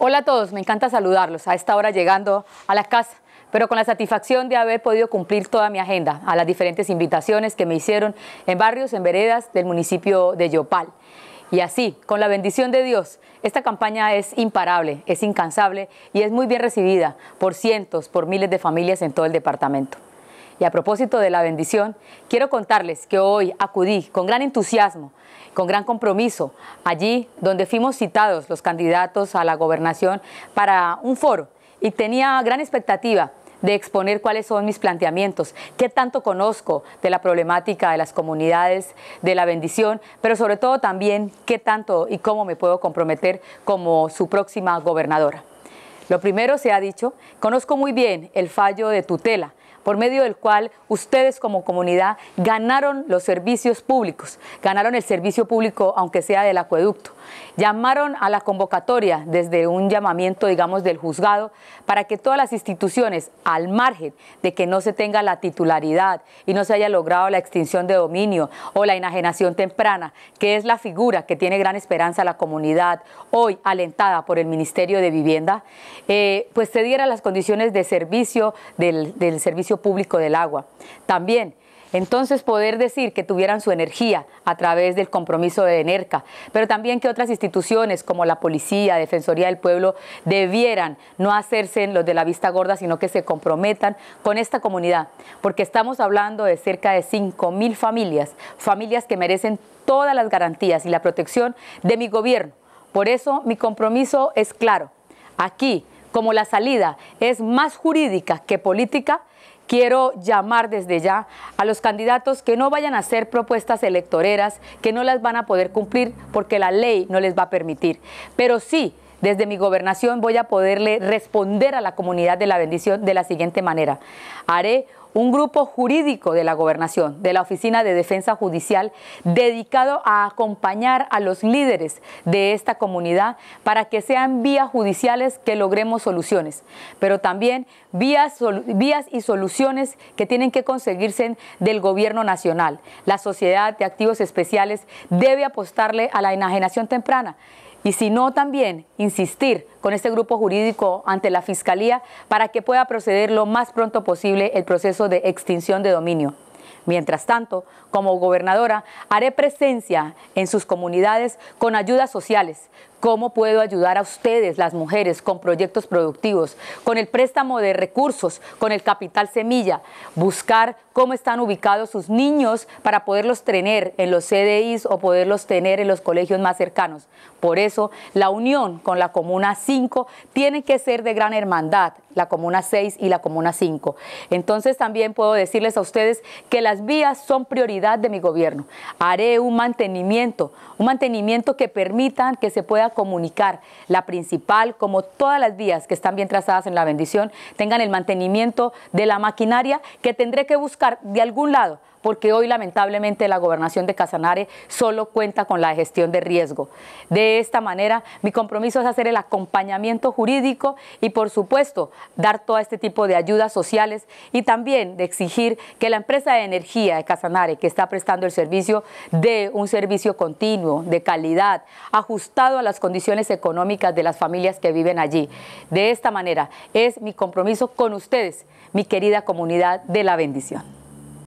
Hola a todos, me encanta saludarlos a esta hora llegando a la casa pero con la satisfacción de haber podido cumplir toda mi agenda a las diferentes invitaciones que me hicieron en barrios, en veredas del municipio de Yopal. Y así, con la bendición de Dios, esta campaña es imparable, es incansable y es muy bien recibida por cientos, por miles de familias en todo el departamento. Y a propósito de la bendición, quiero contarles que hoy acudí con gran entusiasmo, con gran compromiso, allí donde fuimos citados los candidatos a la gobernación para un foro y tenía gran expectativa de exponer cuáles son mis planteamientos, qué tanto conozco de la problemática de las comunidades, de la bendición, pero sobre todo también qué tanto y cómo me puedo comprometer como su próxima gobernadora. Lo primero se ha dicho, conozco muy bien el fallo de tutela por medio del cual ustedes como comunidad ganaron los servicios públicos, ganaron el servicio público, aunque sea del acueducto. Llamaron a la convocatoria desde un llamamiento, digamos, del juzgado para que todas las instituciones, al margen de que no se tenga la titularidad y no se haya logrado la extinción de dominio o la enajenación temprana, que es la figura que tiene gran esperanza la comunidad hoy alentada por el Ministerio de Vivienda, eh, pues se dieran las condiciones de servicio del, del servicio público del agua. También entonces poder decir que tuvieran su energía a través del compromiso de ENERCA, pero también que otras instituciones como la Policía, Defensoría del Pueblo, debieran no hacerse los de la vista gorda, sino que se comprometan con esta comunidad, porque estamos hablando de cerca de 5.000 familias, familias que merecen todas las garantías y la protección de mi gobierno. Por eso mi compromiso es claro. Aquí como la salida es más jurídica que política, Quiero llamar desde ya a los candidatos que no vayan a hacer propuestas electoreras, que no las van a poder cumplir porque la ley no les va a permitir. Pero sí, desde mi gobernación voy a poderle responder a la comunidad de la bendición de la siguiente manera. Haré un grupo jurídico de la gobernación, de la Oficina de Defensa Judicial, dedicado a acompañar a los líderes de esta comunidad para que sean vías judiciales que logremos soluciones, pero también vías, vías y soluciones que tienen que conseguirse del gobierno nacional. La sociedad de activos especiales debe apostarle a la enajenación temprana y si no también insistir con este grupo jurídico ante la Fiscalía para que pueda proceder lo más pronto posible el proceso de extinción de dominio. Mientras tanto, como gobernadora, haré presencia en sus comunidades con ayudas sociales, ¿Cómo puedo ayudar a ustedes, las mujeres, con proyectos productivos, con el préstamo de recursos, con el capital semilla? Buscar cómo están ubicados sus niños para poderlos tener en los CDIs o poderlos tener en los colegios más cercanos. Por eso, la unión con la Comuna 5 tiene que ser de gran hermandad, la Comuna 6 y la Comuna 5. Entonces, también puedo decirles a ustedes que las vías son prioridad de mi gobierno. Haré un mantenimiento, un mantenimiento que permitan que se pueda comunicar. La principal, como todas las vías que están bien trazadas en la bendición, tengan el mantenimiento de la maquinaria que tendré que buscar de algún lado porque hoy lamentablemente la gobernación de Casanare solo cuenta con la gestión de riesgo. De esta manera, mi compromiso es hacer el acompañamiento jurídico y, por supuesto, dar todo este tipo de ayudas sociales y también de exigir que la empresa de energía de Casanare, que está prestando el servicio, dé un servicio continuo, de calidad, ajustado a las condiciones económicas de las familias que viven allí. De esta manera es mi compromiso con ustedes, mi querida comunidad de la bendición.